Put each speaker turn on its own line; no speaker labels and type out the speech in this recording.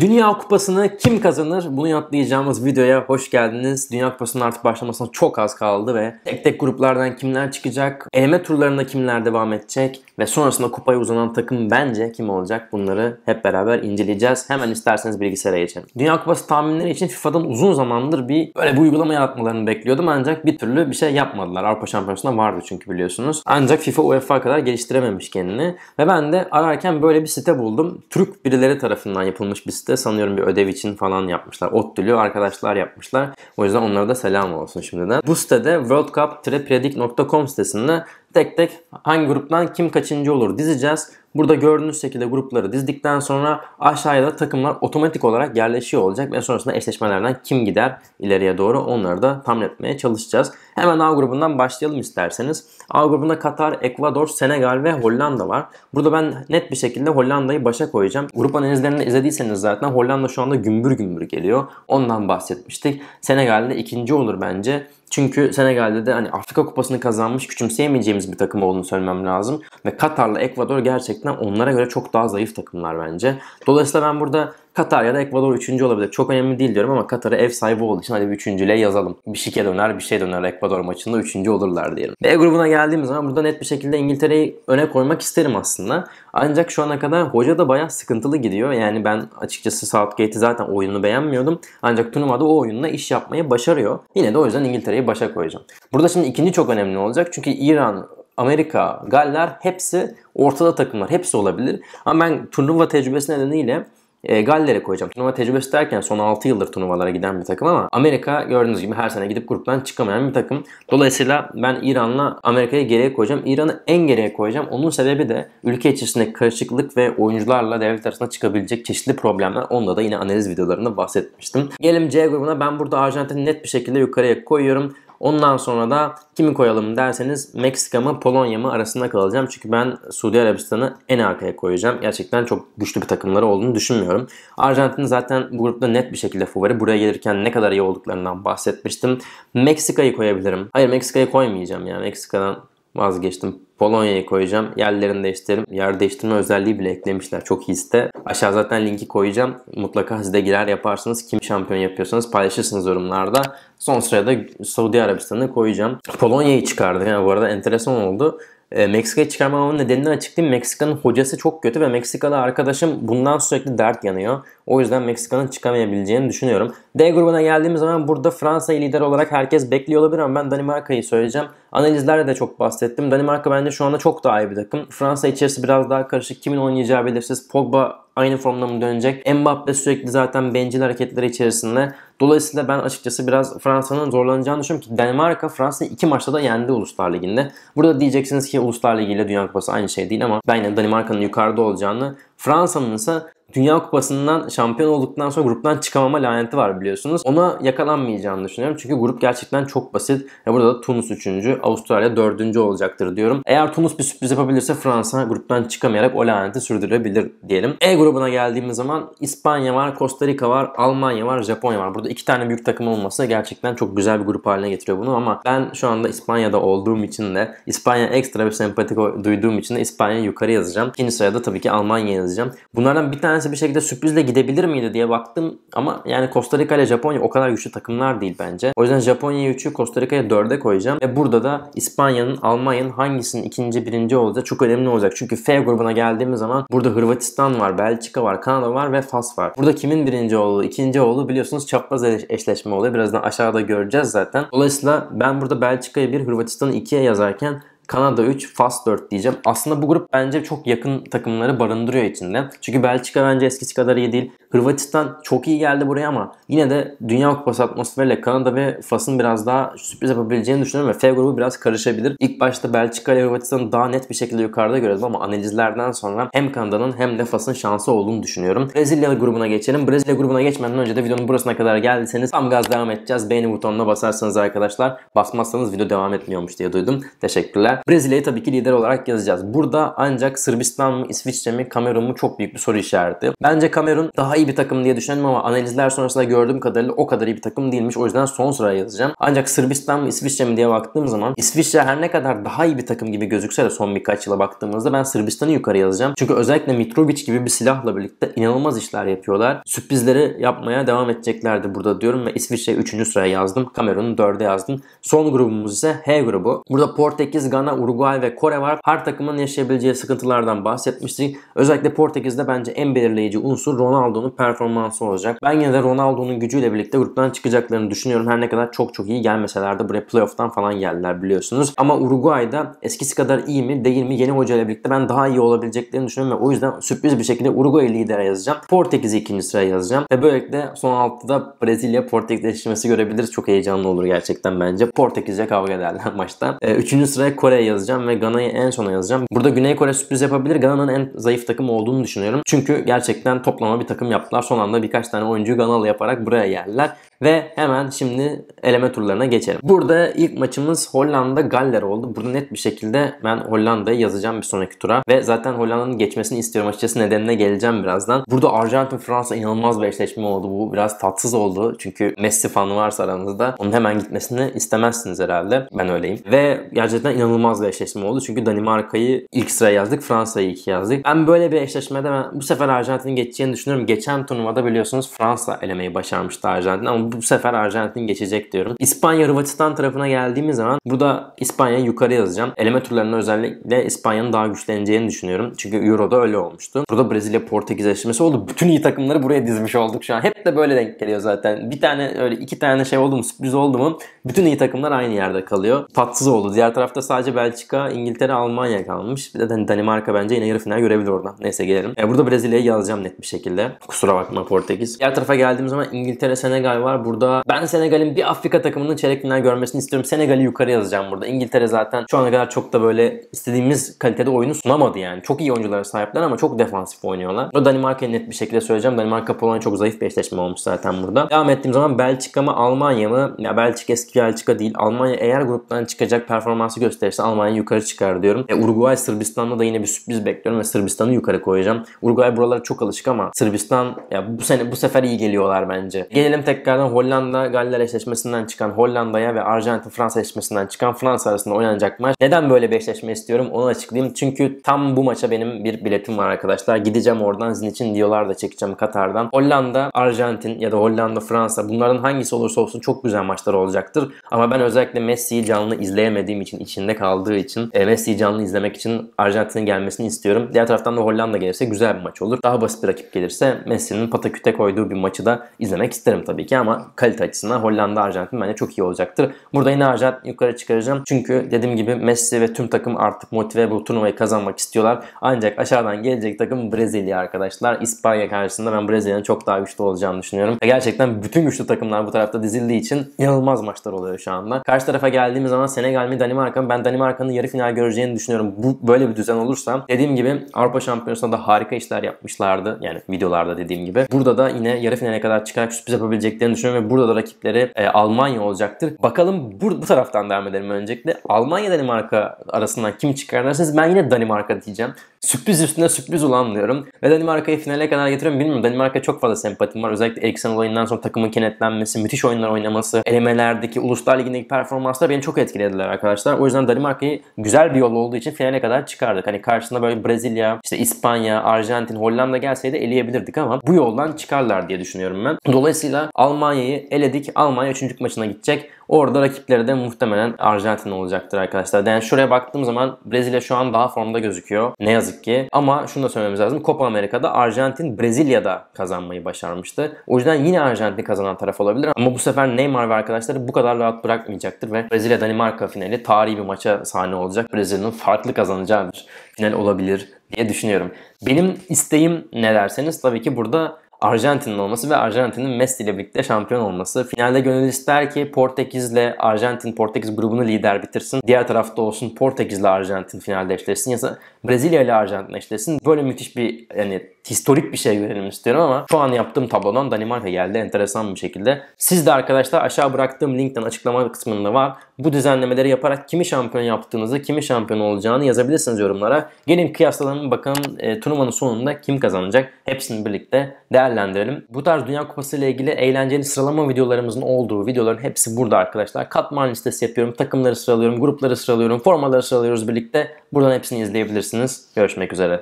Dünya Kupası'nı kim kazanır? Bunu yanıtlayacağımız videoya hoş geldiniz. Dünya Kupası'nın artık başlamasına çok az kaldı ve tek tek gruplardan kimler çıkacak? Eleme turlarında kimler devam edecek? Ve sonrasında kupaya uzanan takım bence kim olacak? Bunları hep beraber inceleyeceğiz. Hemen isterseniz bilgisayara geçelim. Dünya Kupası tahminleri için FIFA'dan uzun zamandır bir böyle bir uygulama yaratmalarını bekliyordum ancak bir türlü bir şey yapmadılar. Avrupa Şampiyonası'nda vardı çünkü biliyorsunuz. Ancak FIFA UEFA kadar geliştirememiş kendini ve ben de ararken böyle bir site buldum. Türk birileri tarafından yapılmış bir site de sanıyorum bir ödev için falan yapmışlar. ODTÜ'lü arkadaşlar yapmışlar. O yüzden onlara da selam olsun şimdiden. Bu sitede worldcup-predict.com sitesinde tek tek hangi gruptan kim kaçıncı olur dizeceğiz. Burada gördüğünüz şekilde grupları dizdikten sonra aşağıya da takımlar otomatik olarak yerleşiyor olacak ve sonrasında eşleşmelerden kim gider ileriye doğru onları da tahmin etmeye çalışacağız. Hemen A grubundan başlayalım isterseniz. A grubunda Katar, Ekvador, Senegal ve Hollanda var. Burada ben net bir şekilde Hollanda'yı başa koyacağım. Grup analizlerini izlediyseniz zaten Hollanda şu anda gümbür gümbür geliyor. Ondan bahsetmiştik. Senegal'de ikinci olur bence. Çünkü Senegal'de de hani Afrika Kupası'nı kazanmış küçümseyemeyeceğimiz bir takım olduğunu söylemem lazım. Ve Katar'la Ekvador gerçekten onlara göre çok daha zayıf takımlar bence. Dolayısıyla ben burada Katar ya da Ekvador üçüncü olabilir. Çok önemli değil diyorum ama Katar'ı ev sahibi olduğu için hadi bir üçüncüyle yazalım. Bir şike döner bir şey döner Ekvador maçında üçüncü olurlar diyelim. B grubuna geldiğimiz zaman burada net bir şekilde İngiltere'yi öne koymak isterim aslında. Ancak şu ana kadar hoca da bayağı sıkıntılı gidiyor. Yani ben açıkçası Southgate'i zaten oyununu beğenmiyordum. Ancak turnuvada o oyunla iş yapmayı başarıyor. Yine de o yüzden İngiltere'yi başa koyacağım. Burada şimdi ikinci çok önemli olacak. Çünkü İran, Amerika, Galler hepsi ortada takımlar. Hepsi olabilir. Ama ben turnuva tecrübesi nedeniyle e, Galler'e koyacağım. Turnuva tecrübesi derken son 6 yıldır turnuvalara giden bir takım ama Amerika gördüğünüz gibi her sene gidip gruptan çıkamayan bir takım. Dolayısıyla ben İran'la Amerika'yı geriye koyacağım. İran'ı en geriye koyacağım. Onun sebebi de ülke içerisindeki karışıklık ve oyuncularla devlet arasında çıkabilecek çeşitli problemler. Onda da yine analiz videolarında bahsetmiştim. Gelelim C grubuna. Ben burada Arjantin'i net bir şekilde yukarıya koyuyorum. Ondan sonra da kimi koyalım derseniz Meksika mı Polonya mı arasında kalacağım. Çünkü ben Suudi Arabistan'ı en arkaya koyacağım. Gerçekten çok güçlü bir takımları olduğunu düşünmüyorum. Arjantin zaten bu grupta net bir şekilde favori. Buraya gelirken ne kadar iyi olduklarından bahsetmiştim. Meksika'yı koyabilirim. Hayır Meksika'yı koymayacağım ya. Meksika'dan vazgeçtim. Polonya'yı koyacağım. Yerlerini değiştirdim. Yer değiştirme özelliği bile eklemişler. Çok iyi site. Aşağı zaten linki koyacağım. Mutlaka siz de girer yaparsınız. Kim şampiyon yapıyorsanız paylaşırsınız yorumlarda. Son sırada Suudi Arabistan'ı koyacağım. Polonya'yı çıkardık. Yani bu arada enteresan oldu. E, Meksika'yı çıkarmamın nedenini açıklayayım. Meksika'nın hocası çok kötü ve Meksikalı arkadaşım bundan sürekli dert yanıyor. O yüzden Meksika'nın çıkamayabileceğini düşünüyorum. D grubuna geldiğimiz zaman burada Fransa'yı lider olarak herkes bekliyor olabilir ama ben Danimarka'yı söyleyeceğim. Analizlerde de çok bahsettim. Danimarka bence şu anda çok daha iyi bir takım. Fransa içerisi biraz daha karışık. Kimin oynayacağı belirsiz. Pogba aynı formda mı dönecek? Mbappe sürekli zaten bencil hareketleri içerisinde. Dolayısıyla ben açıkçası biraz Fransa'nın zorlanacağını düşünüyorum ki Danimarka Fransa'yı iki maçta da yendi Uluslar Ligi'nde. Burada diyeceksiniz ki Uluslar Ligi ile Dünya Kupası aynı şey değil ama ben yine Danimarka'nın yukarıda olacağını Fransa'nın ise Dünya Kupası'ndan şampiyon olduktan sonra gruptan çıkamama laneti var biliyorsunuz. Ona yakalanmayacağını düşünüyorum. Çünkü grup gerçekten çok basit. Ve burada da Tunus 3. Avustralya 4. olacaktır diyorum. Eğer Tunus bir sürpriz yapabilirse Fransa gruptan çıkamayarak o laneti sürdürebilir diyelim. E grubuna geldiğimiz zaman İspanya var, Costa Rica var, Almanya var, Japonya var. Burada iki tane büyük takım olması gerçekten çok güzel bir grup haline getiriyor bunu ama ben şu anda İspanya'da olduğum için de İspanya ekstra bir sempatik duyduğum için de İspanya'yı yukarı yazacağım. İkinci sırada tabii ki Almanya yazacağım. Bunlardan bir tanesi tanesi bir şekilde sürprizle gidebilir miydi diye baktım ama yani Costa Rica ile Japonya o kadar güçlü takımlar değil bence. O yüzden Japonya'yı 3'ü Costa Rica'ya 4'e koyacağım. Ve burada da İspanya'nın, Almanya'nın hangisinin ikinci, birinci olacağı çok önemli olacak. Çünkü F grubuna geldiğimiz zaman burada Hırvatistan var, Belçika var, Kanada var ve Fas var. Burada kimin birinci olduğu, ikinci olduğu biliyorsunuz çapraz eşleşme oluyor. Birazdan aşağıda göreceğiz zaten. Dolayısıyla ben burada Belçika'yı bir, Hırvatistan'ı ikiye yazarken Kanada 3, Fas 4 diyeceğim. Aslında bu grup bence çok yakın takımları barındırıyor içinde. Çünkü Belçika bence eskisi kadar iyi değil. Hırvatistan çok iyi geldi buraya ama yine de Dünya Kupası atmosferiyle Kanada ve Fas'ın biraz daha sürpriz yapabileceğini düşünüyorum ve F grubu biraz karışabilir. İlk başta Belçika ve Hırvatistan'ı daha net bir şekilde yukarıda görüyoruz ama analizlerden sonra hem Kanada'nın hem de Fas'ın şansı olduğunu düşünüyorum. Brezilya grubuna geçelim. Brezilya grubuna geçmeden önce de videonun burasına kadar geldiyseniz tam gaz devam edeceğiz. Beğeni butonuna basarsanız arkadaşlar basmazsanız video devam etmiyormuş diye duydum. Teşekkürler muhtemelen. Brezilya'yı tabii ki lider olarak yazacağız. Burada ancak Sırbistan mı, İsviçre mi, Kamerun mu çok büyük bir soru işareti. Bence Kamerun daha iyi bir takım diye düşünüyorum ama analizler sonrasında gördüğüm kadarıyla o kadar iyi bir takım değilmiş. O yüzden son sıraya yazacağım. Ancak Sırbistan mı, İsviçre mi diye baktığım zaman İsviçre her ne kadar daha iyi bir takım gibi gözükse de son birkaç yıla baktığımızda ben Sırbistan'ı yukarı yazacağım. Çünkü özellikle Mitrovic gibi bir silahla birlikte inanılmaz işler yapıyorlar. Sürprizleri yapmaya devam edeceklerdi burada diyorum ve İsviçreyi 3. sıraya yazdım. Kamerun'u 4'e yazdım. Son grubumuz ise H grubu. Burada Portekiz, Gana, Gana, Uruguay ve Kore var. Her takımın yaşayabileceği sıkıntılardan bahsetmiştik. Özellikle Portekiz'de bence en belirleyici unsur Ronaldo'nun performansı olacak. Ben yine de Ronaldo'nun gücüyle birlikte gruptan çıkacaklarını düşünüyorum. Her ne kadar çok çok iyi gelmeseler de buraya playoff'tan falan geldiler biliyorsunuz. Ama Uruguay'da eskisi kadar iyi mi değil mi yeni hocayla birlikte ben daha iyi olabileceklerini düşünüyorum ve o yüzden sürpriz bir şekilde Uruguay lidere yazacağım. Portekiz'i ikinci sıraya yazacağım ve böylelikle son altıda Brezilya Portekiz eşleşmesi görebiliriz. Çok heyecanlı olur gerçekten bence. Portekiz'e kavga ederler maçta. Ee, üçüncü sıraya Kore Kore'ye yazacağım ve Gana'yı en sona yazacağım. Burada Güney Kore sürpriz yapabilir. Gana'nın en zayıf takım olduğunu düşünüyorum. Çünkü gerçekten toplama bir takım yaptılar. Son anda birkaç tane oyuncuyu Ganalı yaparak buraya geldiler. Ve hemen şimdi eleme turlarına geçelim. Burada ilk maçımız Hollanda Galler oldu. Burada net bir şekilde ben Hollanda'yı yazacağım bir sonraki tura. Ve zaten Hollanda'nın geçmesini istiyorum açıkçası nedenine geleceğim birazdan. Burada Arjantin Fransa inanılmaz bir eşleşme oldu. Bu biraz tatsız oldu. Çünkü Messi fanı varsa aranızda onun hemen gitmesini istemezsiniz herhalde. Ben öyleyim. Ve gerçekten inanılmaz bir eşleşme oldu. Çünkü Danimarka'yı ilk sıraya yazdık. Fransa'yı ilk yazdık. Ben böyle bir eşleşmede ben bu sefer Arjantin'in geçeceğini düşünüyorum. Geçen turnuvada biliyorsunuz Fransa elemeyi başarmıştı Arjantin ama bu sefer Arjantin geçecek diyorum. İspanya Hırvatistan tarafına geldiğimiz zaman burada İspanya yukarı yazacağım. Eleme turlarında özellikle İspanya'nın daha güçleneceğini düşünüyorum. Çünkü Euro'da öyle olmuştu. Burada Brezilya Portekiz eşleşmesi oldu. Bütün iyi takımları buraya dizmiş olduk şu an. Hep de böyle denk geliyor zaten. Bir tane öyle iki tane şey oldu mu sürpriz oldu mu bütün iyi takımlar aynı yerde kalıyor. Tatsız oldu. Diğer tarafta sadece Belçika, İngiltere, Almanya kalmış. Bir de Danimarka bence yine yarı final görebilir orada. Neyse gelelim. E, burada Brezilya'yı yazacağım net bir şekilde. Kusura bakma Portekiz. Diğer tarafa geldiğimiz zaman İngiltere, Senegal var burada. Ben Senegal'in bir Afrika takımının çeyrek final görmesini istiyorum. Senegal'i yukarı yazacağım burada. İngiltere zaten şu ana kadar çok da böyle istediğimiz kalitede oyunu sunamadı yani. Çok iyi oyunculara sahipler ama çok defansif oynuyorlar. O Danimarka'yı net bir şekilde söyleyeceğim. Danimarka Polonya çok zayıf bir eşleşme olmuş zaten burada. Devam ettiğim zaman Belçika mı Almanya mı? Ya Belçika eski Belçika değil. Almanya eğer gruptan çıkacak performansı gösterirse Almanya yukarı çıkar diyorum. E, Uruguay Sırbistan'da da yine bir sürpriz bekliyorum ve Sırbistan'ı yukarı koyacağım. Uruguay buralara çok alışık ama Sırbistan ya bu sene bu sefer iyi geliyorlar bence. Gelelim tekrardan sonra Hollanda Galler eşleşmesinden çıkan Hollanda'ya ve Arjantin Fransa eşleşmesinden çıkan Fransa arasında oynanacak maç. Neden böyle bir eşleşme istiyorum onu açıklayayım. Çünkü tam bu maça benim bir biletim var arkadaşlar. Gideceğim oradan sizin için diyorlar da çekeceğim Katar'dan. Hollanda, Arjantin ya da Hollanda, Fransa bunların hangisi olursa olsun çok güzel maçlar olacaktır. Ama ben özellikle Messi'yi canlı izleyemediğim için, içinde kaldığı için e, Messi'yi canlı izlemek için Arjantin'in gelmesini istiyorum. Diğer taraftan da Hollanda gelirse güzel bir maç olur. Daha basit bir rakip gelirse Messi'nin pataküte koyduğu bir maçı da izlemek isterim tabii ki ama kalite açısından Hollanda Arjantin bence çok iyi olacaktır. Burada yine Arjantin yukarı çıkaracağım. Çünkü dediğim gibi Messi ve tüm takım artık motive bu turnuvayı kazanmak istiyorlar. Ancak aşağıdan gelecek takım Brezilya arkadaşlar. İspanya karşısında ben Brezilya'nın çok daha güçlü olacağını düşünüyorum. Ve gerçekten bütün güçlü takımlar bu tarafta dizildiği için inanılmaz maçlar oluyor şu anda. Karşı tarafa geldiğimiz zaman Senegal mi Danimarka mı? Ben Danimarka'nın yarı final göreceğini düşünüyorum. Bu böyle bir düzen olursa dediğim gibi Avrupa Şampiyonası'nda da harika işler yapmışlardı. Yani videolarda dediğim gibi. Burada da yine yarı finale kadar çıkarak sürpriz yapabileceklerini düşünüyorum düşünüyorum ve burada da rakipleri e, Almanya olacaktır. Bakalım bu, bu taraftan devam edelim öncelikle. Almanya Danimarka arasından kim çıkar derseniz ben yine Danimarka diyeceğim sürpriz üstüne sürpriz ulan diyorum. Ve Danimarka'yı finale kadar getiriyorum bilmiyorum. Danimarka çok fazla sempatim var. Özellikle Eriksen olayından sonra takımın kenetlenmesi, müthiş oyunlar oynaması, elemelerdeki, Uluslar Ligi'ndeki performanslar beni çok etkilediler arkadaşlar. O yüzden Danimarka'yı güzel bir yol olduğu için finale kadar çıkardık. Hani karşısına böyle Brezilya, işte İspanya, Arjantin, Hollanda gelseydi eleyebilirdik ama bu yoldan çıkarlar diye düşünüyorum ben. Dolayısıyla Almanya'yı eledik. Almanya 3. maçına gidecek. Orada rakipleri de muhtemelen Arjantin olacaktır arkadaşlar. Yani şuraya baktığım zaman Brezilya şu an daha formda gözüküyor. Ne yazık ki. Ama şunu da söylememiz lazım. Copa Amerika'da Arjantin Brezilya'da kazanmayı başarmıştı. O yüzden yine Arjantin kazanan taraf olabilir. Ama bu sefer Neymar ve arkadaşları bu kadar rahat bırakmayacaktır ve Brezilya-Danimarka finali tarihi bir maça sahne olacak. Brezilya'nın farklı kazanacağı bir final olabilir diye düşünüyorum. Benim isteğim ne derseniz tabii ki burada Arjantin'in olması ve Arjantin'in Messi ile birlikte şampiyon olması. Finalde gönül ister ki Portekiz ile Arjantin, Portekiz grubunu lider bitirsin. Diğer tarafta olsun Portekiz ile Arjantin finalde eşleşsin ya da Brezilya ile Arjantin eşleşsin. Böyle müthiş bir yani historik bir şey görelim istiyorum ama şu an yaptığım tablodan Danimarka geldi enteresan bir şekilde. Siz de arkadaşlar aşağı bıraktığım linkten açıklama kısmında var. Bu düzenlemeleri yaparak kimi şampiyon yaptığınızı, kimi şampiyon olacağını yazabilirsiniz yorumlara. Gelin kıyaslayalım bakalım e, turnuvanın sonunda kim kazanacak. Hepsini birlikte değerlendirelim. Bu tarz Dünya Kupası ile ilgili eğlenceli sıralama videolarımızın olduğu videoların hepsi burada arkadaşlar. Katman listesi yapıyorum, takımları sıralıyorum, grupları sıralıyorum, formaları sıralıyoruz birlikte. Buradan hepsini izleyebilirsiniz. Görüşmek üzere.